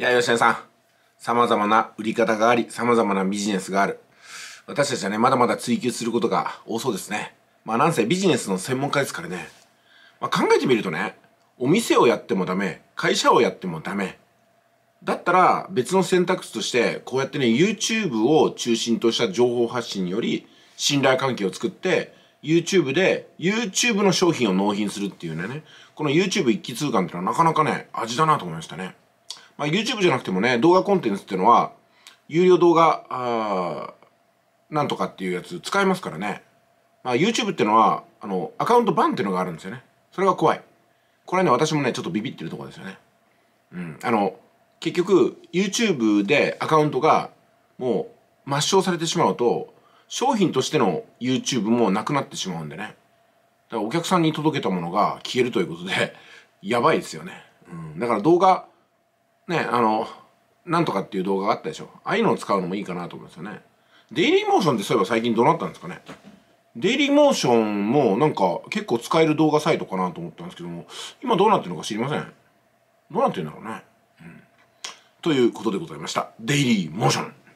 いや、吉根さん。様々な売り方があり、様々なビジネスがある。私たちはね、まだまだ追求することが多そうですね。まあなんせビジネスの専門家ですからね。まあ考えてみるとね、お店をやってもダメ、会社をやってもダメ。だったら別の選択肢として、こうやってね、YouTube を中心とした情報発信により、信頼関係を作って、YouTube で YouTube の商品を納品するっていうね、この YouTube 一気通貫っていうのはなかなかね、味だなと思いましたね。まあ、YouTube じゃなくてもね、動画コンテンツっていうのは、有料動画、あなんとかっていうやつ使えますからね。まあ、YouTube っていうのは、あの、アカウントバンっていうのがあるんですよね。それが怖い。これね、私もね、ちょっとビビってるとこですよね。うん。あの、結局、YouTube でアカウントが、もう、抹消されてしまうと、商品としての YouTube もなくなってしまうんでね。だからお客さんに届けたものが消えるということで、やばいですよね。うん。だから動画、ね、あの、なんとかっていう動画があったでしょ。ああいうのを使うのもいいかなと思うんですよね。デイリーモーションってそういえば最近どうなったんですかね。デイリーモーションもなんか結構使える動画サイトかなと思ったんですけども、今どうなってるのか知りません。どうなってるんだろうね。うん、ということでございました。デイリーモーション。